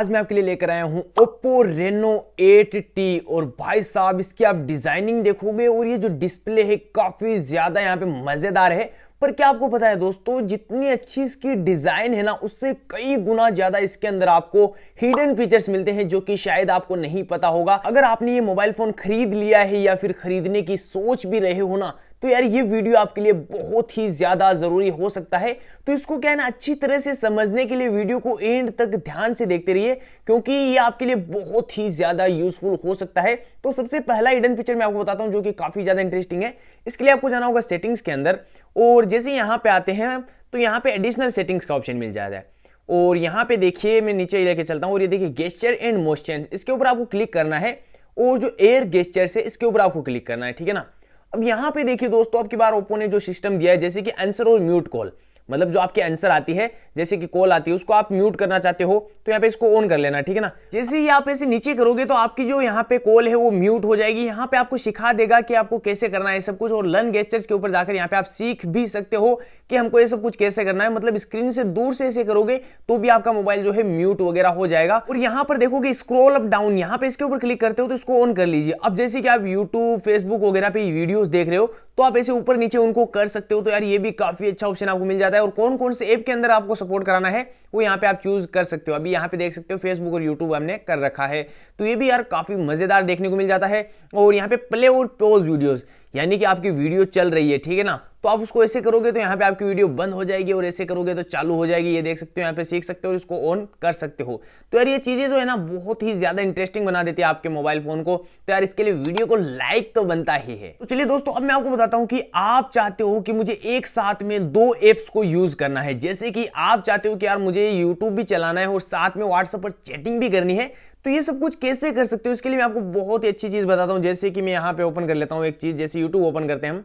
आज मैं आपके लिए लेकर आया हूं Oppo Reno 8T और भाई साहब इसकी आप डिजाइनिंग देखोगे और ये जो डिस्प्ले है काफी ज्यादा यहाँ पे मजेदार है पर क्या आपको पता है दोस्तों जितनी अच्छी इसकी डिजाइन है ना उससे कई गुना ज्यादा इसके अंदर आपको हिडन फीचर्स मिलते हैं जो कि शायद आपको नहीं पता होगा अगर आपने ये मोबाइल फोन खरीद लिया है या फिर खरीदने की सोच भी रहे हो ना तो यार ये वीडियो आपके लिए बहुत ही ज़्यादा ज़रूरी हो सकता है तो इसको क्या है ना अच्छी तरह से समझने के लिए वीडियो को एंड तक ध्यान से देखते रहिए क्योंकि ये आपके लिए बहुत ही ज़्यादा यूजफुल हो सकता है तो सबसे पहला हिडन फीचर मैं आपको बताता हूँ जो कि काफ़ी ज़्यादा इंटरेस्टिंग है इसके लिए आपको जाना होगा सेटिंग्स के अंदर और जैसे यहाँ पे आते हैं तो यहाँ पे एडिशनल सेटिंग्स का ऑप्शन मिल जाता है और यहाँ पे देखिए मैं नीचे लेके चलता हूँ और ये देखिए गेस्चर एंड मोशन इसके ऊपर आपको क्लिक करना है और जो एयर गेस्चर है इसके ऊपर आपको क्लिक करना है ठीक है ना अब यहां पे देखिए दोस्तों अब की बार ओप्पो ने जो सिस्टम दिया है जैसे कि आंसर और म्यूट कॉल मतलब जो आपकी आंसर आती है जैसे कि कॉल आती है उसको आप म्यूट करना चाहते हो तो यहाँ पे इसको ऑन कर लेना ठीक है ना जैसे ही आप ऐसे नीचे करोगे तो आपकी जो यहाँ पे कॉल है वो म्यूट हो जाएगी यहाँ पे आपको सिखा देगा कि आपको कैसे करना है सब कुछ और लर्न गेस्टर्स के ऊपर जाकर यहाँ पे आप सीख भी सकते हो कि हमको ये सब कुछ कैसे करना है मतलब स्क्रीन से दूर से ऐसे करोगे तो भी आपका मोबाइल जो है म्यूट वगैरह हो जाएगा और यहाँ पर देखोगे स्क्रोल अप डाउन यहाँ पे इसके ऊपर क्लिक करते हो तो इसको ऑन कर लीजिए अब जैसे कि आप यूट्यूब फेसबुक वगैरह पे वीडियोस देख रहे हो तो आप ऐसे ऊपर नीचे उनको कर सकते हो तो यार ये भी काफी अच्छा ऑप्शन आपको मिल जाता है और कौन कौन से ऐप के अंदर आपको सपोर्ट कराना है वो यहाँ पे आप चूज कर सकते हो अभी यहाँ पे देख सकते हो फेसबुक और यूट्यूब हमने कर रखा है तो ये भी यार काफ़ी मज़ेदार देखने को मिल जाता है और यहाँ पे प्ले और पोज वीडियोज़ यानी कि आपकी वीडियो चल रही है ठीक है ना तो आप उसको ऐसे करोगे तो यहाँ पे आपकी वीडियो बंद हो जाएगी और ऐसे करोगे तो चालू हो जाएगी ये देख सकते हो यहाँ पे सीख सकते हो इसको ऑन कर सकते हो तो यार ये चीज़ें जो है ना बहुत ही ज़्यादा इंटरेस्टिंग बना देती है आपके मोबाइल फोन को तो यार इसके लिए वीडियो को लाइक तो बनता ही है तो चलिए दोस्तों अब मैं आपको बताता हूँ कि आप चाहते हो कि मुझे एक साथ में दो एप्स को यूज करना है जैसे कि आप चाहते हो कि यार मुझे मुझे यूट्यूब भी चलाना है और साथ में व्हाट्सअप पर चैटिंग भी करनी है तो ये सब कुछ कैसे कर सकते हो इसके लिए मैं आपको बहुत ही अच्छी चीज़ बताता हूँ जैसे कि मैं यहाँ पे ओपन कर लेता हूँ एक चीज़ जैसे यूट्यूब ओपन करते हैं हम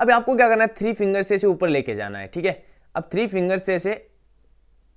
अब आपको क्या करना है थ्री फिंगर से इसे ऊपर लेके जाना है ठीक है अब थ्री फिंगर से इसे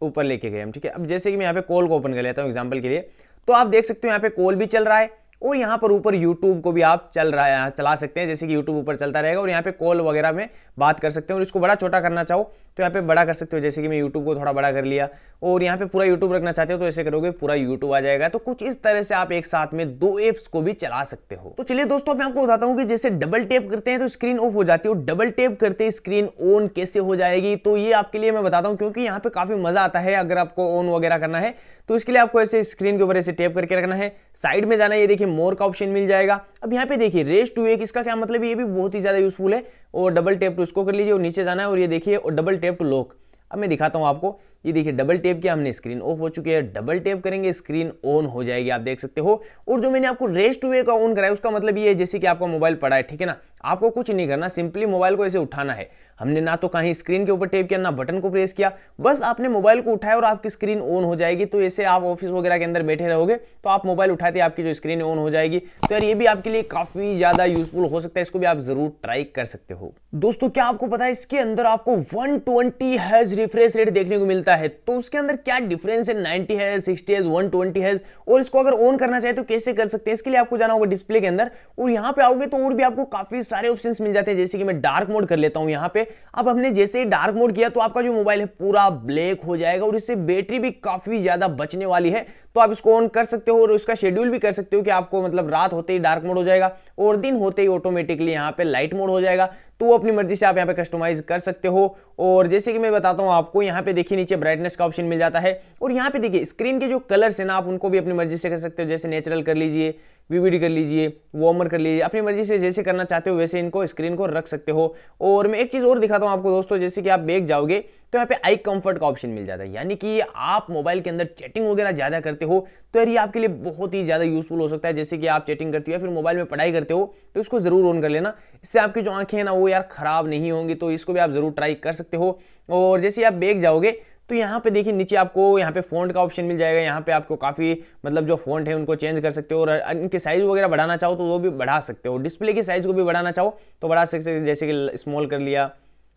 ऊपर लेके गए हम ठीक है अब जैसे कि मैं यहाँ पे कॉल को ओपन कर लेता हूँ एग्जाम्पल के लिए तो आप देख सकते हो यहाँ पे कॉल भी चल रहा है और यहाँ पर ऊपर यूट्यूब को भी आप चल रहा चला सकते हैं जैसे कि यूट्यूब ऊपर चलता रहेगा और यहाँ पे कॉल वगैरह में बात कर सकते हो और इसको बड़ा छोटा करना चाहो तो यहाँ पे बड़ा कर सकते हो जैसे कि मैं यूट्यूब को थोड़ा बड़ा कर लिया और यहाँ पे पूरा यूट्यूब रखना चाहते हो तो ऐसे करोगे पूरा यूट्यूब आ जाएगा तो कुछ इस तरह से आप एक साथ में दो एप्स को भी चला सकते हो तो चलिए दोस्तों मैं आपको बताता हूँ कि जैसे डबल टेप करते हैं तो स्क्रीन ऑफ हो जाती है और डबल टेप करते स्क्रीन ऑन कैसे हो जाएगी तो ये आपके लिए मैं बताता हूँ क्योंकि यहाँ पे काफी मजा आता है अगर आपको ऑन वगैरह करना है तो इसके लिए आपको ऐसे स्क्रीन के ऊपर ऐसे टैप करके रखना है साइड में जाना है ये देखिए मोर का ऑप्शन मिल जाएगा अब यहाँ पे देखिए रेस टू एक इसका क्या मतलब ये भी बहुत ही ज़्यादा यूजफुल है और डबल टेप टू इसको कर लीजिए और नीचे जाना है और ये देखिए और डबल टेप टू लॉक अब मैं दिखाता हूँ आपको ये देखिए डबल टेप किया हमने स्क्रीन ऑफ हो चुकी है डबल टेप करेंगे स्क्रीन ऑन हो जाएगी आप देख सकते हो और जो मैंने आपको रेस टू वे का ऑन कराया उसका मतलब ये है जैसे कि आपका मोबाइल पड़ा है ठीक है ना आपको कुछ नहीं करना सिंपली मोबाइल को ऐसे उठाना है हमने ना तो कहीं स्क्रीन के ऊपर टेप किया ना बटन को प्रेस किया बस आपने मोबाइल को उठाया और आपकी स्क्रीन ऑन हो जाएगी तो ऐसे आप ऑफिस वगैरह के अंदर बैठे रहोगे तो आप मोबाइल उठाते आपकी जो स्क्रीन ऑन हो जाएगी तो यार ये भी आपके लिए काफ़ी ज़्यादा यूजफुल हो सकता है इसको भी आप ज़रूर ट्राई कर सकते हो दोस्तों क्या आपको पता है इसके अंदर आपको वन ट्वेंटी रिफ्रेश रेट देखने को मिलता है तो उसके अंदर क्या डिफरेंस है नाइनटी है sixty has one twenty has और इसको अगर ऑन करना चाहे तो कैसे कर सकते हैं इसके लिए आपको जाना होगा डिस्प्ले के अंदर और यहाँ पे आओगे तो और भी आपको काफ़ी सारे ऑप्शन मिल जाते हैं जैसे कि मैं डार्क मोड कर लेता हूँ यहाँ पे अब हमने जैसे ही डार्क मोड किया तो आपका जो मोबाइल है पूरा ब्लैक हो जाएगा और इससे बैटरी भी काफ़ी ज़्यादा बचने वाली है तो आप इसको ऑन कर सकते हो और इसका शेड्यूल भी कर सकते हो कि आपको मतलब रात होते ही डार्क मोड हो जाएगा और दिन होते ही ऑटोमेटिकली यहाँ पे लाइट मोड हो जाएगा तो वो अपनी मर्जी से आप यहाँ पे कस्टमाइज कर सकते हो और जैसे कि मैं बताता हूँ आपको यहाँ पे देखिए नीचे ब्राइटनेस का ऑप्शन मिल जाता है और यहाँ पे देखिए स्क्रीन के जो कलर्स है ना आप उनको भी अपनी मर्जी से कर सकते हो जैसे नेचुरल कर लीजिए विविड कर लीजिए वॉमर कर लीजिए अपनी मर्जी से जैसे करना चाहते हो वैसे इनको स्क्रीन को रख सकते हो और मैं एक चीज़ और दिखाता हूँ आपको दोस्तों जैसे कि आप बेग जाओगे तो यहाँ पे आई कंफर्ट का ऑप्शन मिल जाता है यानी कि आप मोबाइल के अंदर चैटिंग वगैरह ज़्यादा करते हो तो यार ये आपके लिए बहुत ही ज़्यादा यूजफुल हो सकता है जैसे कि आप चैटिंग करते हो या फिर मोबाइल में पढ़ाई करते हो तो इसको ज़रूर ऑन कर लेना इससे आपकी जो आंखें हैं ना वो यार ख़राब नहीं होंगी तो इसको भी आप ज़रूर ट्राई कर सकते हो और जैसे आप बेग जाओगे तो यहाँ पे देखिए नीचे आपको यहाँ पे फ़ॉन्ट का ऑप्शन मिल जाएगा यहाँ पे आपको काफ़ी मतलब जो फ़ॉन्ट है उनको चेंज कर सकते हो और इनके साइज़ वगैरह बढ़ाना चाहो तो वो भी बढ़ा सकते हो डिस्प्ले के साइज़ को भी बढ़ाना चाहो तो बढ़ा सकते जैसे कि स्मॉल कर लिया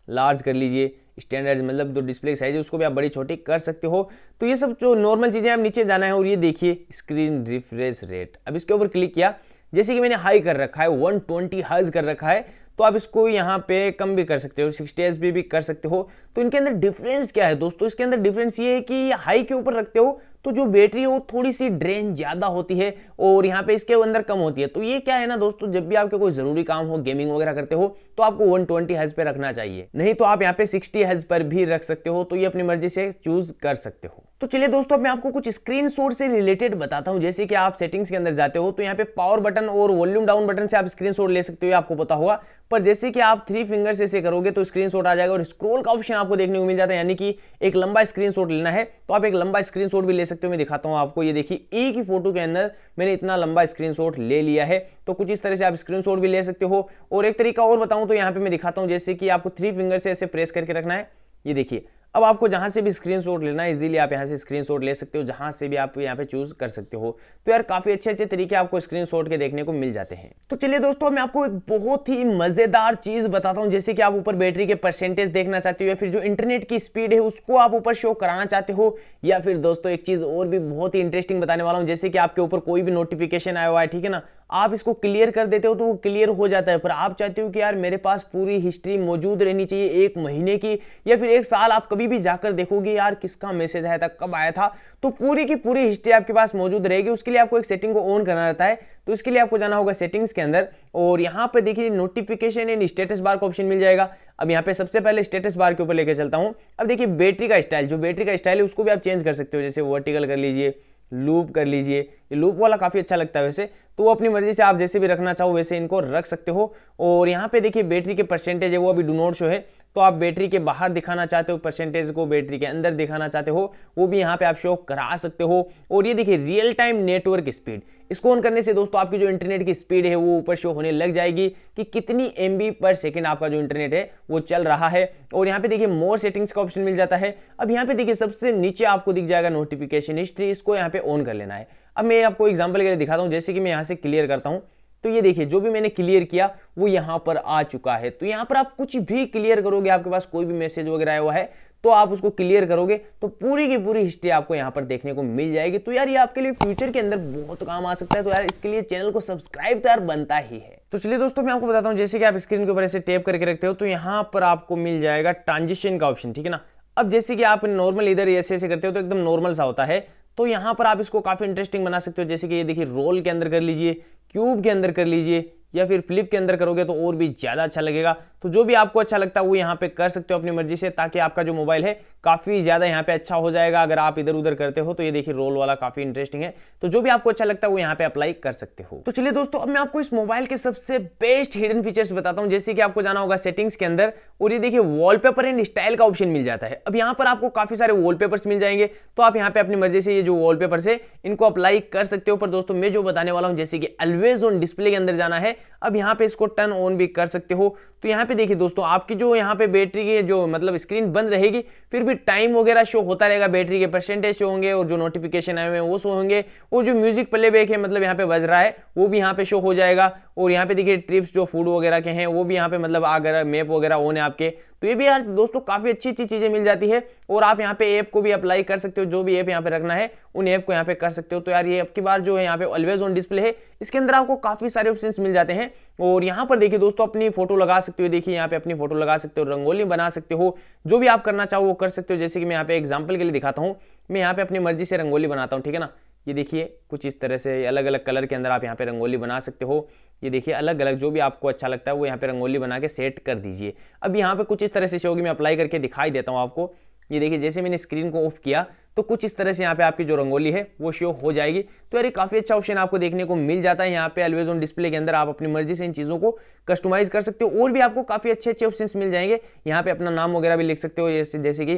लार्ज कर लीजिए स्टैंडर्ड मतलब जो डिस्प्ले साइज है उसको भी आप बड़ी छोटी कर सकते हो तो ये सब जो नॉर्मल चीज़ें आप नीचे जाना है और ये देखिए स्क्रीन रिफ्रेश रेट अब इसके ऊपर क्लिक किया जैसे कि मैंने हाई कर रखा है 120 ट्वेंटी कर रखा है तो आप इसको यहाँ पे कम भी कर सकते हो सिक्सटी एस भी कर सकते हो तो इनके अंदर डिफरेंस क्या है दोस्तों इसके अंदर डिफरेंस ये है कि हाई के ऊपर रखते हो तो जो बैटरी है वो थोड़ी सी ड्रेन ज़्यादा होती है और यहाँ पे इसके अंदर कम होती है तो ये क्या है ना दोस्तों जब भी आपके कोई ज़रूरी काम हो गेमिंग वगैरह करते हो तो आपको 120 ट्वेंटी हज पे रखना चाहिए नहीं तो आप यहाँ पे 60 हज पर भी रख सकते हो तो ये अपनी मर्जी से चूज़ कर सकते हो तो चलिए दोस्तों अब मैं आपको कुछ स्क्रीन शॉट से रिलेटेड बताता हूँ जैसे कि आप सेटिंग्स के अंदर जाते हो तो यहाँ पे पावर बटन और वॉल्यूम डाउन बटन से आप स्क्रीन शॉट ले सकते हो आपको पता होगा पर जैसे कि आप थ्री फिंगर से इसे करोगे तो स्क्रीन शॉट आ जाएगा और स्क्रोल का ऑप्शन आपको देखने को मिल जाता है यानी कि एक लंबा स्क्रीन शॉट लेना है तो आप एक लंबा स्क्रीन शॉट भी ले सकते हो मैं दिखाता हूँ आपको ये देखिए एक ही फोटो के अंदर मैंने इतना लंबा स्क्रीन शॉट ले लिया है तो कुछ इस तरह से आप स्क्रीन शॉट भी ले सकते हो और एक तरीका और बताऊँ तो यहाँ पे मैं दिखाता हूँ जैसे कि आपको थ्री फिंगर से ऐसे प्रेस करके रखना है ये देखिए अब आपको जहां से भी शॉट लेना इजीली आप यहां से स्क्रीनशॉट ले सकते हो जहां से भी आप यहाँ पे चूज कर सकते हो तो यार काफ़ी अच्छे अच्छे तरीके आपको शॉट के देखने को मिल जाते हैं तो चलिए दोस्तों मैं आपको एक बहुत ही मज़ेदार चीज़ बताता हूँ जैसे कि आप ऊपर बैटरी के परसेंटेज देखना चाहते हो या फिर जो इंटरनेट की स्पीड है उसको आप ऊपर शो कराना चाहते हो या फिर दोस्तों एक चीज़ और भी बहुत ही इंटरेस्टिंग बताने वाला हूँ जैसे कि आपके ऊपर कोई भी नोटिफिकेशन आया हुआ है ठीक है ना आप इसको क्लियर कर देते हो तो वो क्लियर हो जाता है पर आप चाहते हो कि यार मेरे पास पूरी हिस्ट्री मौजूद रहनी चाहिए एक महीने की या फिर एक साल आप कभी भी जाकर देखोगे यार किसका मैसेज आया था कब आया था तो पूरी की पूरी हिस्ट्री आपके पास मौजूद रहेगी उसके लिए आपको एक सेटिंग को ऑन करना रहता है तो इसके लिए आपको जाना होगा सेटिंग्स के अंदर और यहाँ पर देखिए नोटिफिकेशन एंड स्टेटस बार का ऑप्शन मिल जाएगा अब यहाँ पे सबसे पहले स्टेटस बार के ऊपर लेकर चलता हूँ अब देखिए बैटरी का स्टाइल जो बैटरी का स्टाइल है उसको भी आप चेंज कर सकते हो जैसे वर्टिकल कर लीजिए लूप कर लीजिए ये लूप वाला काफ़ी अच्छा लगता है वैसे तो वो अपनी मर्जी से आप जैसे भी रखना चाहो वैसे इनको रख सकते हो और यहाँ पे देखिए बैटरी के परसेंटेज है वो अभी डू नॉट शो है तो आप बैटरी के बाहर दिखाना चाहते हो परसेंटेज को बैटरी के अंदर दिखाना चाहते हो वो भी यहाँ पे आप शो करा सकते हो और ये देखिए रियल टाइम नेटवर्क स्पीड इसको ऑन करने से दोस्तों आपकी जो इंटरनेट की स्पीड है वो ऊपर शो होने लग जाएगी कि कितनी एम पर सेकेंड आपका जो इंटरनेट है वो चल रहा है और यहाँ पे देखिए मोर सेटिंग्स का ऑप्शन मिल जाता है अब यहाँ पे देखिए सबसे नीचे आपको दिख जाएगा नोटिफिकेशन हिस्ट्री इसको यहाँ पे ऑन कर लेना है अब मैं आपको एग्जाम्पल के लिए दिखाता हूँ जैसे कि मैं यहाँ से क्लियर करता हूँ तो ये देखिए जो भी मैंने क्लियर किया वो यहां पर आ चुका है तो यहां पर आप कुछ भी क्लियर करोगे आपके पास कोई भी मैसेज वगैरह आया हुआ है तो आप उसको क्लियर करोगे तो पूरी की पूरी हिस्ट्री आपको यहां पर देखने को मिल जाएगी तो यार ये आपके लिए फ्यूचर के अंदर बहुत काम आ सकता है तो यार इसके लिए चैनल को सब्सक्राइब तो यार बनता ही है तो चलिए दोस्तों मैं आपको बताता हूं जैसे कि आप स्क्रीन के ऊपर ऐसे टेप करके रखते हो तो यहां पर आपको मिल जाएगा ट्रांजिशन का ऑप्शन ठीक है ना अब जैसे कि आप नॉर्मल इधर ऐसे ऐसे करते हो तो एकदम नॉर्मल सा होता है तो यहाँ पर आप इसको काफ़ी इंटरेस्टिंग बना सकते हो जैसे कि ये देखिए रोल के अंदर कर लीजिए क्यूब के अंदर कर लीजिए या फिर फ्लिप के अंदर करोगे तो और भी ज़्यादा अच्छा लगेगा तो जो भी आपको अच्छा लगता है वो यहाँ पे कर सकते हो अपनी मर्जी से ताकि आपका जो मोबाइल है काफी ज्यादा यहाँ पे अच्छा हो जाएगा अगर आप इधर उधर करते हो तो ये देखिए रोल वाला काफी इंटरेस्टिंग है तो जो भी आपको अच्छा लगता है वो यहाँ पे अप्लाई कर सकते हो तो चलिए दोस्तों अब मैं आपको इस मोबाइल के सबसे बेस्ट हिडन फीचर्स बताता हूँ जैसे कि आपको जाना होगा सेटिंग्स के अंदर और ये देखिए वॉलपेपर एंड स्टाइल का ऑप्शन मिल जाता है अब यहाँ पर आपको काफी सारे वॉलपेपर्स मिल जाएंगे तो आप यहाँ पे अपनी मर्जी से ये जो वॉलपेपर है इनको अप्लाई कर सकते हो पर दोस्तों मैं जो बताने वाला हूँ जैसे कि अलवेज ऑन डिस्प्ले के अंदर जाना है अब यहाँ पे इसको टर्न ऑन भी कर सकते हो तो यहाँ पे देखिए दोस्तों आपकी जो यहाँ पे बैटरी की जो मतलब स्क्रीन बंद रहेगी फिर भी टाइम वगैरह शो होता रहेगा बैटरी के परसेंटेज शो होंगे और जो नोटिफिकेशन आए हुए हैं वो शो होंगे और जो म्यूजिक प्लेबैक है मतलब यहाँ पे बज रहा है वो भी यहाँ पे शो हो जाएगा और यहाँ पे देखिए ट्रिप्स जो फूड वगैरह के हैं वो भी यहाँ पे मतलब अगर मैप वगैरह ओन है आपके तो ये भी यार दोस्तों काफ़ी अच्छी अच्छी चीज़ें मिल जाती है और आप यहाँ पे ऐप को भी अप्लाई कर सकते हो जो भी ऐप यहाँ पे रखना है उन ऐप को यहाँ पे कर सकते हो तो यार ये अब की बार जो है यहाँ पे ऑलवेज ऑन डिस्प्ले है इसके अंदर आपको काफ़ी सारे ऑप्शन मिल जाते हैं और यहाँ पर देखिए दोस्तों अपनी फोटो लगा सकते हो देखिए यहाँ पे अपनी फोटो लगा सकते हो रंगोली बना सकते हो जो भी आप करना चाहो वो कर सकते हो जैसे कि मैं यहाँ पे एग्जाम्पल के लिए दिखाता हूँ मैं यहाँ पे अपनी मर्जी से रंगोली बनाता हूँ ठीक है ना ये देखिए कुछ इस तरह से अलग अलग कलर के अंदर आप यहाँ पे रंगोली बना सकते हो ये देखिए अलग अलग जो भी आपको अच्छा लगता है वो यहाँ पे रंगोली बना के सेट कर दीजिए अब यहाँ पे कुछ इस तरह से शोगी मैं अप्लाई करके दिखाई देता हूँ आपको ये देखिए जैसे मैंने स्क्रीन को ऑफ किया तो कुछ इस तरह से यहाँ पे आपकी जो रंगोली है वो शो हो जाएगी तो यार काफ़ी अच्छा ऑप्शन आपको देखने को मिल जाता है यहाँ पे एलवेज ऑन डिस्प्ले के अंदर आप अपनी मर्जी से इन चीज़ों को कस्टमाइज कर सकते हो और भी आपको काफ़ी अच्छे अच्छे ऑप्शन मिल जाएंगे यहाँ पे अपना नाम वगैरह भी लिख सकते हो जैसे जैसे कि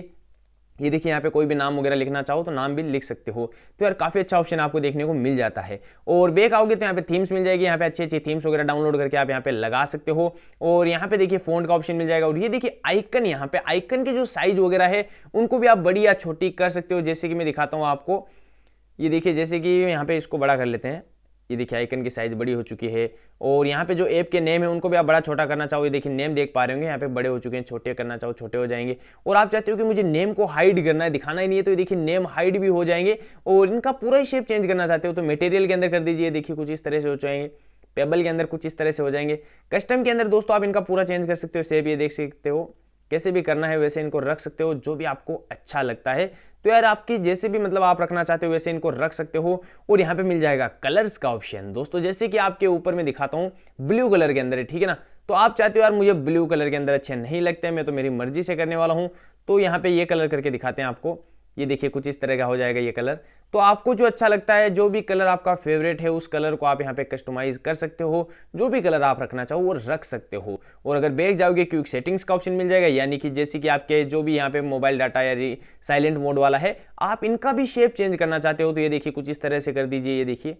ये देखिए यहाँ पे कोई भी नाम वगैरह लिखना चाहो तो नाम भी लिख सकते हो तो यार काफ़ी अच्छा ऑप्शन आपको देखने को मिल जाता है और बेक आओगे तो यहाँ पे थीम्स मिल जाएगी यहाँ पे अच्छी अच्छी थीम्स वगैरह डाउनलोड करके आप यहाँ पे लगा सकते हो और यहाँ पे देखिए फोन का ऑप्शन मिल जाएगा और ये देखिए आइकन यहाँ पे आइकन के जो साइज वगैरह है उनको भी आप बड़ी या छोटी कर सकते हो जैसे कि मैं दिखाता हूँ आपको ये देखिए जैसे कि यहाँ पे इसको बड़ा कर लेते हैं ये देखिए आइकन की साइज़ बड़ी हो चुकी है और यहाँ पे जो ऐप के नेम है उनको भी आप बड़ा छोटा करना चाहो ये देखिए नेम देख पा रहे होंगे यहाँ पे बड़े हो चुके हैं छोटे करना चाहो छोटे हो जाएंगे और आप चाहते हो कि मुझे नेम को हाइड करना है दिखाना ही नहीं है तो ये देखिए नेम हाइड भी हो जाएंगे और इनका पूरा ही शेप चेंज करना चाहते हो तो मटेरियल के अंदर कर दीजिए देखिए कुछ इस तरह से हो जाएंगे पेबल के अंदर कुछ इस तरह से हो जाएंगे कस्टम के अंदर दोस्तों आप इनका पूरा चेंज कर सकते हो शेप ये देख सकते हो कैसे भी करना है वैसे इनको रख सकते हो जो भी आपको अच्छा लगता है तो यार आपकी जैसे भी मतलब आप रखना चाहते हो वैसे इनको रख सकते हो और यहाँ पे मिल जाएगा कलर्स का ऑप्शन दोस्तों जैसे कि आपके ऊपर में दिखाता हूँ ब्लू कलर के अंदर है ठीक है ना तो आप चाहते हो यार मुझे ब्लू कलर के अंदर अच्छे नहीं लगते मैं तो मेरी मर्जी से करने वाला हूँ तो यहाँ पे ये कलर करके दिखाते हैं आपको ये देखिए कुछ इस तरह का हो जाएगा ये कलर तो आपको जो अच्छा लगता है जो भी कलर आपका फेवरेट है उस कलर को आप यहाँ पे कस्टमाइज कर सकते हो जो भी कलर आप रखना चाहो वो रख सकते हो और अगर बैग जाओगे क्विक सेटिंग्स का ऑप्शन मिल जाएगा यानी कि जैसे कि आपके जो भी यहाँ पे मोबाइल डाटा या साइलेंट मोड वाला है आप इनका भी शेप चेंज करना चाहते हो तो ये देखिए कुछ इस तरह से कर दीजिए ये देखिए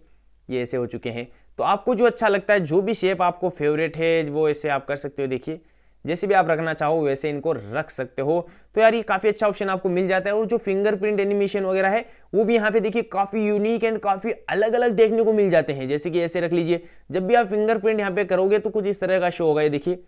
ये ऐसे हो चुके हैं तो आपको जो अच्छा लगता है जो भी शेप आपको फेवरेट है वो ऐसे आप कर सकते हो देखिए जैसे भी आप रखना चाहो वैसे इनको रख सकते हो तो यार ये काफ़ी अच्छा ऑप्शन आपको मिल जाता है और जो फिंगरप्रिंट एनिमेशन वगैरह है वो भी यहाँ पे देखिए काफ़ी यूनिक एंड काफ़ी अलग अलग देखने को मिल जाते हैं जैसे कि ऐसे रख लीजिए जब भी आप फिंगरप्रिंट यहाँ पे करोगे तो कुछ इस तरह का शो होगा ये देखिए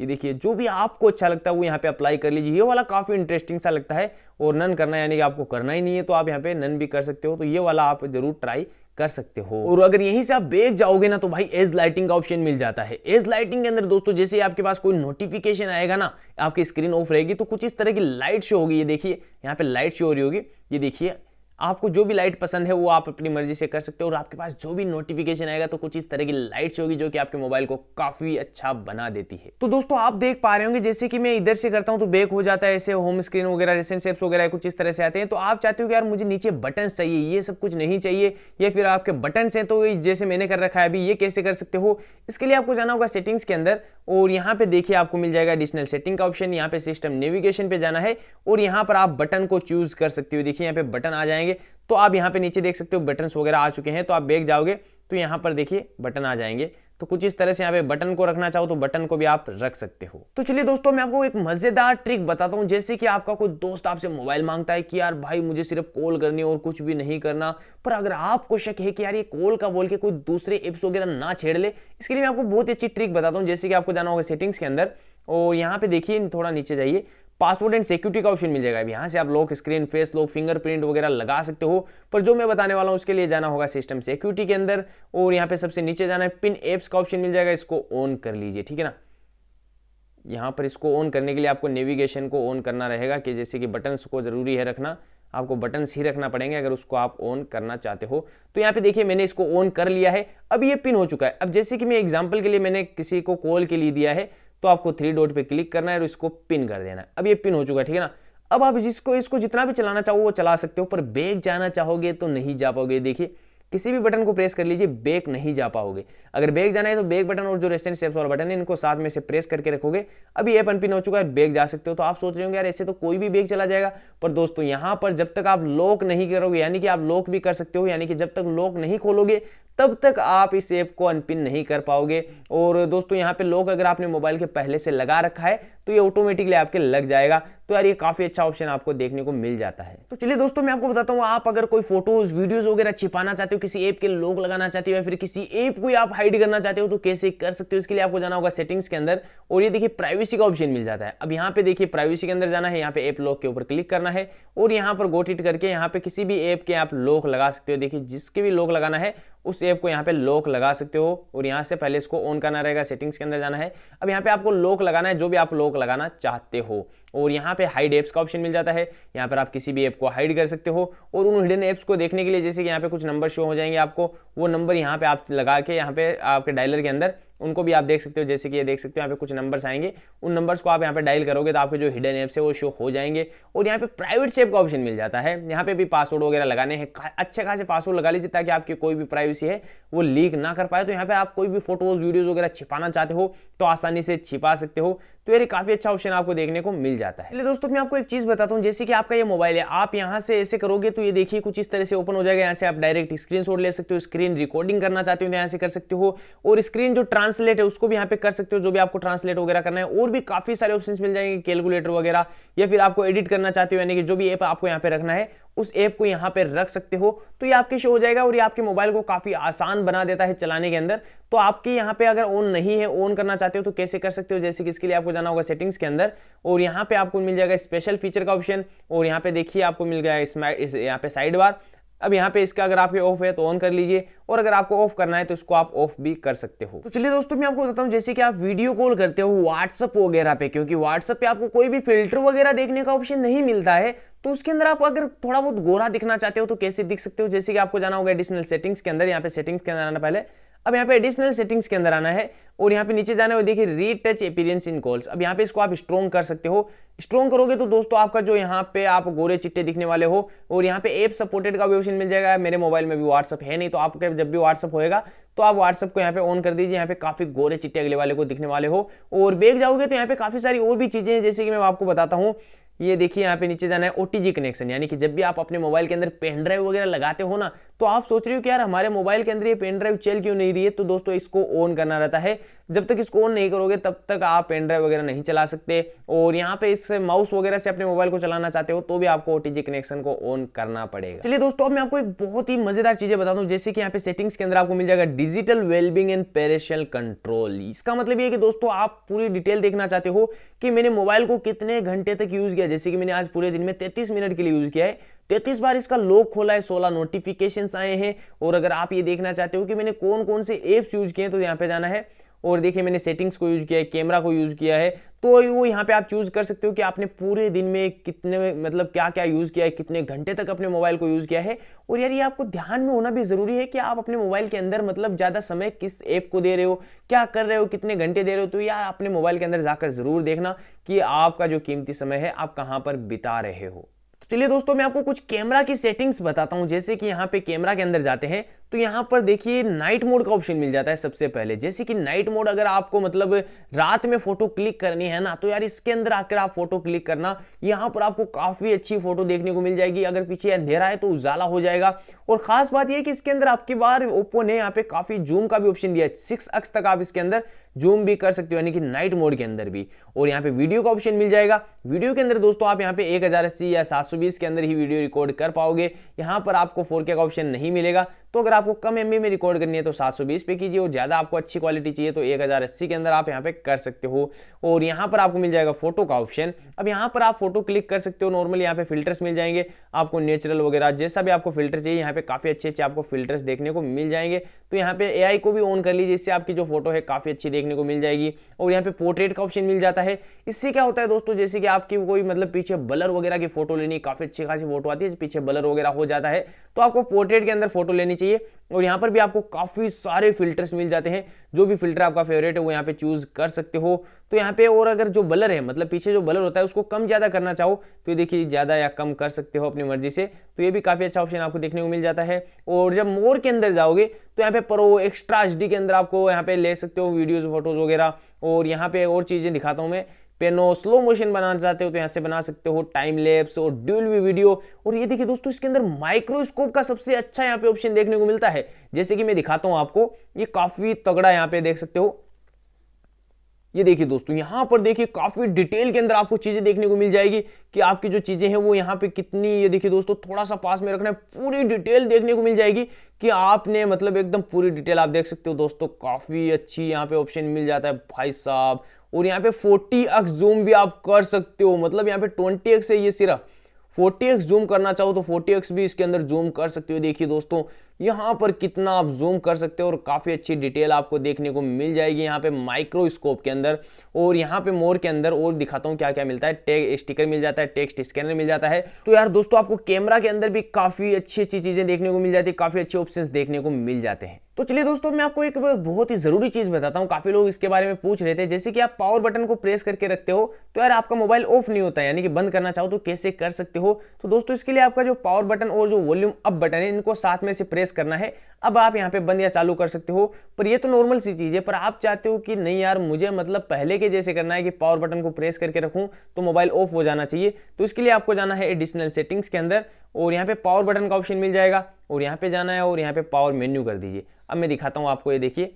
ये देखिए जो भी आपको अच्छा लगता है वो यहाँ पे अप्लाई कर लीजिए ये वाला काफ़ी इंटरेस्टिंग सा लगता है और नन करना यानी कि आपको करना ही नहीं है तो आप यहाँ पे नन भी कर सकते हो तो ये वाला आप जरूर ट्राई कर सकते हो और अगर यहीं से आप बेच जाओगे ना तो भाई एज लाइटिंग का ऑप्शन मिल जाता है एज लाइटिंग के अंदर दोस्तों जैसे आपके पास कोई नोटिफिकेशन आएगा ना आपकी स्क्रीन ऑफ रहेगी तो कुछ इस तरह की लाइट शो होगी ये देखिए यहाँ पे लाइट शो हो रही होगी ये देखिए आपको जो भी लाइट पसंद है वो आप अपनी मर्जी से कर सकते हो और आपके पास जो भी नोटिफिकेशन आएगा तो कुछ इस तरह की लाइट्स होगी जो कि आपके मोबाइल को काफी अच्छा बना देती है तो दोस्तों आप देख पा रहे होंगे जैसे कि मैं इधर से करता हूँ तो बेक हो जाता है ऐसे होम स्क्रीन वगैरह रिसेंट सेप्स वगैरह कुछ इस तरह से आते हैं तो आप चाहते हो कि यार मुझे नीचे बटन चाहिए ये सब कुछ नहीं चाहिए या फिर आपके बटन है तो जैसे मैंने कर रखा है अभी ये कैसे कर सकते हो इसके लिए आपको जाना होगा सेटिंग्स के अंदर और यहाँ पे देखिए आपको मिल जाएगा एडिशनल सेटिंग का ऑप्शन यहाँ पे सिस्टम नेविगेशन पे जाना है और यहाँ पर आप बटन को चूज कर सकते हो देखिए यहाँ पे बटन आ जाएंगे चाहिए तो आप यहाँ पे नीचे देख सकते हो बटन वगैरह आ चुके हैं तो आप बैग जाओगे तो यहाँ पर देखिए बटन आ जाएंगे तो कुछ इस तरह से यहाँ पे बटन को रखना चाहो तो बटन को भी आप रख सकते हो तो चलिए दोस्तों मैं आपको एक मजेदार ट्रिक बताता हूँ जैसे कि आपका कोई दोस्त आपसे मोबाइल मांगता है कि यार भाई मुझे सिर्फ कॉल करनी और कुछ भी नहीं करना पर अगर आपको शक है कि यार ये कॉल का बोल के कोई दूसरे एप्स वगैरह ना छेड़ ले इसके लिए मैं आपको बहुत अच्छी ट्रिक बताता हूँ जैसे कि आपको जाना होगा सेटिंग्स के अंदर और यहाँ पे देखिए थोड़ा नीचे जाइए पासवर्ड एंड सिक्योरिटी का ऑप्शन मिल जाएगा यहाँ से आप lock screen face lock fingerprint वगैरह लगा सकते हो पर जो मैं बताने वाला हूँ उसके लिए जाना होगा सिस्टम सिक्योरिटी के अंदर और यहाँ पे सबसे नीचे जाना है पिन एप्स का ऑप्शन मिल जाएगा इसको ऑन कर लीजिए ठीक है ना यहाँ पर इसको ऑन करने के लिए आपको नेविगेशन को ऑन करना रहेगा कि जैसे कि बटन्स को ज़रूरी है रखना आपको बटन्स ही रखना पड़ेंगे अगर उसको आप ऑन करना चाहते हो तो यहाँ पे देखिए मैंने इसको ऑन कर लिया है अब ये पिन हो चुका है अब जैसे कि मैं एग्जाम्पल के लिए मैंने किसी को कॉल के लिए दिया है तो आपको थ्री डॉट पे क्लिक करना है और इसको पिन कर देना है अब ये पिन हो चुका है ठीक है ना अब आप जिसको इसको जितना भी चलाना चाहो वो चला सकते हो पर बैक जाना चाहोगे तो नहीं जा पाओगे देखिए किसी भी बटन को प्रेस कर लीजिए बैक नहीं जा पाओगे अगर बैक जाना है तो बैक बटन और जो रेस्टेंट स्टेप्स वाला बटन है इनको साथ में से प्रेस करके रखोगे अभी एप अनपिन हो चुका है बैक जा सकते हो तो आप सोच रहे होंगे यार ऐसे तो कोई भी बैक चला जाएगा पर दोस्तों यहां पर जब तक आप लॉक नहीं करोगे यानी कि आप लॉक भी कर सकते हो यानी कि जब तक लॉक नहीं खोलोगे तब तक आप इस ऐप को अनपिन नहीं कर पाओगे और दोस्तों यहाँ पे लोग अगर आपने मोबाइल के पहले से लगा रखा है तो ये ऑटोमेटिकली आपके लग जाएगा तो यार ये काफ़ी अच्छा ऑप्शन आपको देखने को मिल जाता है तो चलिए दोस्तों मैं आपको बताता हूँ आप अगर कोई फोटोज वीडियोज वगैरह छिपाना चाहते हो किसी ऐप के लोग लगाना चाहते हो या फिर किसी ऐप को आप हाइड करना चाहते हो तो कैसे कर सकते हो इसके लिए आपको जाना होगा सेटिंग्स के अंदर और ये देखिए प्राइवेसी का ऑप्शन मिल जाता है अब यहाँ पे देखिए प्राइवेसी के अंदर जाना है यहाँ पे ऐप लॉक के ऊपर क्लिक करना है और यहाँ पर गोटिट करके यहाँ पे किसी भी ऐप के आप लॉक लगा सकते हो देखिए जिसके भी लॉक लगाना है उस ऐप को यहाँ पे लॉक लगा सकते हो और यहाँ से पहले इसको ऑन करना रहेगा सेटिंग्स के अंदर जाना है अब यहाँ पे आपको लॉक लगाना है जो भी आप लॉक लगाना चाहते हो और यहाँ पे हाइड ऐप्स का ऑप्शन मिल जाता है यहाँ पर आप किसी भी ऐप को हाइड कर सकते हो और उन हिडन ऐप्स को देखने के लिए जैसे कि यहाँ पे कुछ नंबर शो हो जाएंगे आपको वो नंबर यहाँ पे आप लगा के यहाँ पे आपके डायलर के अंदर उनको भी आप देख सकते हो जैसे कि ये देख सकते हो यहाँ पे कुछ नंबर्स आएंगे उन नंबर्स को आप यहाँ पे डायल करोगे तो आपके जो हिडन ऐप्स है वो शो हो जाएंगे और यहाँ पे प्राइवेट सेप का ऑप्शन मिल जाता है यहाँ पे भी पासवर्ड वगैरह लगाने हैं अच्छे खासे पासवर्ड लगा लीजिए ताकि आपकी कोई भी प्राइवेसी है वो लीक ना कर पाए तो यहाँ पे आप कोई भी फोटोज वीडियोज वगैरह छिपाना चाहते हो तो आसानी से छिपा सकते हो तो यार काफी अच्छा ऑप्शन आपको देखने को मिल जाता है दोस्तों मैं आपको एक चीज बताता हूँ जैसे कि आपका ये मोबाइल है आप यहाँ से ऐसे करोगे तो ये देखिए कुछ इस तरह से ओपन हो जाएगा यहाँ से आप डायरेक्ट स्क्रीन ले सकते हो स्क्रीन रिकॉर्डिंग करना चाहते हो तो यहाँ से कर सकते हो और स्क्रीन जो ट्रांसलेट है उसको भी यहाँ पे कर सकते हो जो भी आपको ट्रांसलेट वगैरह करना है और भी काफी सारे ऑप्शन मिल जाएंगे कैलकुलेटर वगैरह या फिर आपको एडिट करना चाहते हो यानी कि जो भी ऐप आपको यहाँ पे रखना है उस ऐप को यहाँ पर रख सकते हो तो ये आपके शो हो जाएगा और ये आपके मोबाइल को काफ़ी आसान बना देता है चलाने के अंदर तो आपके यहाँ पे अगर ऑन नहीं है ऑन करना चाहते हो तो कैसे कर सकते हो जैसे कि इसके लिए आपको जाना होगा सेटिंग्स के अंदर और यहाँ पे आपको मिल जाएगा स्पेशल फीचर का ऑप्शन और यहाँ पे देखिए आपको मिल गया यहाँ पे साइड बार अब यहाँ पे इसका अगर आपके ऑफ है तो ऑन कर लीजिए और अगर आपको ऑफ करना है तो इसको आप ऑफ भी कर सकते हो तो चलिए दोस्तों मैं आपको बताता हूँ जैसे कि आप वीडियो कॉल करते हो व्हाट्सअप वगैरह पे क्योंकि व्हाट्सअप पे आपको कोई भी फिल्टर वगैरह देखने का ऑप्शन नहीं मिलता है तो उसके अंदर आप अगर थोड़ा बहुत गोरा दिखना चाहते हो तो कैसे दिख सकते हो जैसे कि आपको जाना होगा एडिशनल सेटिंग्स के अंदर यहाँ पे सेटिंग्स के अंदर आना पहले अब यहाँ पे एडिशनल सेटिंग्स के अंदर आना है और यहाँ पे नीचे जाना है देखिए रीटच अपीरियंस इन कॉल्स अब यहाँ पे इसको आप स्ट्रॉन्ग कर सकते हो स्ट्रॉन्ग करोगे तो दोस्तों आपका जो यहाँ पे आप गोरे चिट्टे दिखने वाले हो और यहाँ पे एप सपोर्टेड का भी ऑप्शन मिल जाएगा मेरे मोबाइल में भी व्हाट्सअप है नहीं तो आपके जब भी व्हाट्सअप होएगा तो आप व्हाट्सअप को यहाँ पे ऑन कर दीजिए यहाँ पे काफी गोरे चिट्टे अगले वाले को दिखने वाले हो और बेग जाओगे तो यहाँ पे काफी सारी और भी चीजें हैं जैसे कि मैं आपको बताता हूँ ये देखिए यहाँ पे नीचे जाना है ओ कनेक्शन यानी कि जब भी आप अपने मोबाइल के अंदर पेन ड्राइव वगैरह लगाते हो ना तो आप सोच रहे हो कि यार हमारे मोबाइल के अंदर ये पेन ड्राइव चल क्यों नहीं रही है तो दोस्तों इसको ऑन करना रहता है जब तक इसको ऑन नहीं करोगे तब तक आप पेन ड्राइव वगैरह नहीं चला सकते और यहाँ पे इस माउस वगैरह से अपने मोबाइल को चलाना चाहते हो तो भी आपको ओ कनेक्शन को ऑन करना पड़ेगा चलिए दोस्तों अब मैं आपको एक बहुत ही मजेदार चीजें बताता हूँ जैसे कि यहाँ पे सेटिंग्स के अंदर आपको मिल जाएगा digital wellbeing and parental control इसका मतलब ये कि दोस्तों आप पूरी डिटेल देखना चाहते हो कि मैंने मोबाइल को कितने घंटे तक यूज किया जैसे कि मैंने आज पूरे दिन में 33 मिनट के लिए यूज किया है 33 बार इसका लोक खोला है 16 नोटिफिकेशन आए हैं और अगर आप ये देखना चाहते हो कि मैंने कौन कौन से एप्स यूज किए हैं तो यहाँ पे जाना है और देखिए मैंने सेटिंग्स को यूज किया है कैमरा को यूज किया है तो वो यहाँ पे आप चूज कर सकते हो कि आपने पूरे दिन में कितने मतलब क्या क्या यूज किया है कितने घंटे तक अपने मोबाइल को यूज किया है और यार ये आपको ध्यान में होना भी जरूरी है कि आप अपने मोबाइल के अंदर मतलब ज्यादा समय किस ऐप को दे रहे हो क्या कर रहे हो कितने घंटे दे रहे हो तो यार अपने मोबाइल के अंदर जाकर जरूर देखना कि आपका जो कीमती समय है आप कहाँ पर बिता रहे हो चलिए दोस्तों मैं आपको कुछ कैमरा की सेटिंग्स बताता हूं जैसे कि यहाँ पे कैमरा के अंदर जाते हैं तो यहाँ पर देखिए नाइट मोड का ऑप्शन मिल जाता है सबसे पहले जैसे कि नाइट मोड अगर आपको मतलब रात में फोटो क्लिक करनी है ना तो यार इसके अंदर आकर आप फोटो क्लिक करना यहाँ पर आपको काफी अच्छी फोटो देखने को मिल जाएगी अगर पीछे अंधेरा है तो उजाला हो जाएगा और खास बात यह कि इसके अंदर आपकी बार ओप्पो ने यहाँ पे काफी जूम का भी ऑप्शन दिया है सिक्स अक्स तक आप इसके अंदर जूम भी कर सकते हो यानी कि नाइट मोड के अंदर भी और यहाँ पे वीडियो का ऑप्शन मिल जाएगा वीडियो के अंदर दोस्तों आप यहाँ पे एक या सात के अंदर ही वीडियो रिकॉर्ड कर पाओगे यहाँ पर आपको फोर का ऑप्शन नहीं मिलेगा तो अगर आपको कम एम में रिकॉर्ड करनी है तो 720 पे कीजिए और ज़्यादा आपको अच्छी क्वालिटी चाहिए तो अस्सी के अंदर आप यहाँ पे कर सकते हो और यहाँ पर आपको मिल जाएगा फोटो का ऑप्शन अब यहाँ पर आप फोटो क्लिक कर सकते हो नॉर्मली यहाँ पे फिल्टर्स मिल जाएंगे आपको नेचुरल वगैरह जैसा भी आपको फिल्टर चाहिए यहाँ पे काफ़ी अच्छे अच्छे आपको फिल्टर्स देखने को मिल जाएंगे तो यहाँ पे ए को भी ऑन कर लीजिए इससे आपकी जो फोटो है काफ़ी अच्छी देखने को मिल जाएगी और यहाँ पे पोर्ट्रेट का ऑप्शन मिल जाता है इससे क्या होता है दोस्तों जैसे कि आपकी कोई मतलब पीछे बलर वगैरह की फोटो लेनी काफ़ी अच्छी खासी फोटो आती है पीछे बलर वगैरह हो जाता है तो आपको पोर्ट्रेट के अंदर फोटो लेनी चाहिए और यहाँ पर भी आपको काफ़ी सारे फिल्टर्स मिल जाते हैं जो भी फिल्टर आपका फेवरेट है वो यहाँ पे चूज़ कर सकते हो तो यहाँ पे और अगर जो बलर है मतलब पीछे जो बलर होता है उसको कम ज़्यादा करना चाहो तो ये देखिए ज़्यादा या कम कर सकते हो अपनी मर्जी से तो ये भी काफ़ी अच्छा ऑप्शन आपको देखने को मिल जाता है और जब मोर के अंदर जाओगे तो यहाँ पे प्रो एक्स्ट्रा एच के अंदर आपको यहाँ पे ले सकते हो वीडियोज़ फोटोज़ वगैरह और यहाँ पर और चीज़ें दिखाता हूँ मैं पेनो स्लो मोशन बनाना चाहते हो तो यहाँ से बना सकते हो टाइम लेप्स और ड्यूल भी वीडियो और ये देखिए दोस्तों इसके अंदर माइक्रोस्कोप का सबसे अच्छा यहाँ पे ऑप्शन देखने को मिलता है जैसे कि मैं दिखाता हूँ आपको ये काफी तगड़ा यहाँ पे देख सकते हो ये देखिए दोस्तों यहाँ पर देखिए काफी डिटेल के अंदर आपको चीजें देखने को मिल जाएगी कि आपकी जो चीजें हैं वो यहाँ पे कितनी ये देखिए दोस्तों थोड़ा सा पास में रखना है पूरी डिटेल देखने को मिल जाएगी कि आपने मतलब एकदम पूरी डिटेल आप देख सकते हो दोस्तों काफी अच्छी यहाँ पे ऑप्शन मिल जाता है भाई साहब और यहाँ पे 40x जूम भी आप कर सकते हो मतलब यहाँ पे 20x है ये सिर्फ 40x जूम करना चाहो तो 40x भी इसके अंदर जूम कर सकते हो देखिए दोस्तों यहाँ पर कितना आप जूम कर सकते हो और काफ़ी अच्छी डिटेल आपको देखने को मिल जाएगी यहाँ पे माइक्रोस्कोप के अंदर और यहाँ पे मोर के अंदर और दिखाता हूँ क्या क्या मिलता है टेग स्टिकर मिल जाता है टेक्स्ट स्कैनर मिल जाता है तो यार दोस्तों आपको कैमरा के अंदर भी काफ़ी अच्छी अच्छी चीज़ें देखने को मिल जाती है काफ़ी अच्छे ऑप्शन देखने को मिल जाते हैं तो चलिए दोस्तों मैं आपको एक बहुत ही ज़रूरी चीज़ बताता हूँ काफ़ी लोग इसके बारे में पूछ रहे थे जैसे कि आप पावर बटन को प्रेस करके रखते हो तो यार आपका मोबाइल ऑफ नहीं होता है यानी कि बंद करना चाहो तो कैसे कर सकते हो तो दोस्तों इसके लिए आपका जो पावर बटन और जो वॉल्यूम अप बटन है इनको साथ में से प्रेस करना है अब आप यहाँ पे बंद या चालू कर सकते हो पर ये तो नॉर्मल सी चीज़ है पर आप चाहते हो कि नहीं यार मुझे मतलब पहले के जैसे करना है कि पावर बटन को प्रेस करके रखूँ तो मोबाइल ऑफ हो जाना चाहिए तो इसके लिए आपको जाना है एडिशनल सेटिंग्स के अंदर और यहाँ पे पावर बटन का ऑप्शन मिल जाएगा और यहाँ पे जाना है और यहाँ पे पावर मेन्यू कर दीजिए अब मैं दिखाता हूँ आपको ये देखिए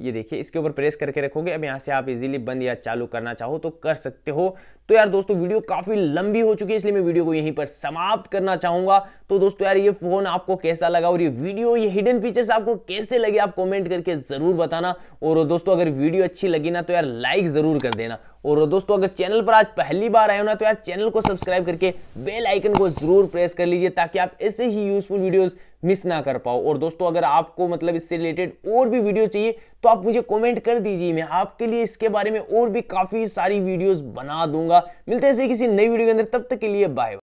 ये देखिए इसके ऊपर प्रेस करके रखोगे अब यहाँ से आप इजीली बंद या चालू करना चाहो तो कर सकते हो तो यार दोस्तों वीडियो काफ़ी लंबी हो चुकी है इसलिए मैं वीडियो को यहीं पर समाप्त करना चाहूंगा तो दोस्तों यार ये फ़ोन आपको कैसा लगा और ये वीडियो ये हिडन फीचर्स आपको कैसे लगे आप कॉमेंट करके ज़रूर बताना और दोस्तों अगर वीडियो अच्छी लगी ना तो यार लाइक ज़रूर कर देना और दोस्तों अगर चैनल पर आज पहली बार आए हो ना तो यार चैनल को सब्सक्राइब करके बेल आइकन को ज़रूर प्रेस कर लीजिए ताकि आप ऐसे ही यूज़फुल वीडियोज़ मिस ना कर पाओ और दोस्तों अगर आपको मतलब इससे रिलेटेड और भी वीडियो चाहिए तो आप मुझे कमेंट कर दीजिए मैं आपके लिए इसके बारे में और भी काफ़ी सारी वीडियोस बना दूंगा मिलते हैं किसी नई वीडियो के अंदर तब तक के लिए बाय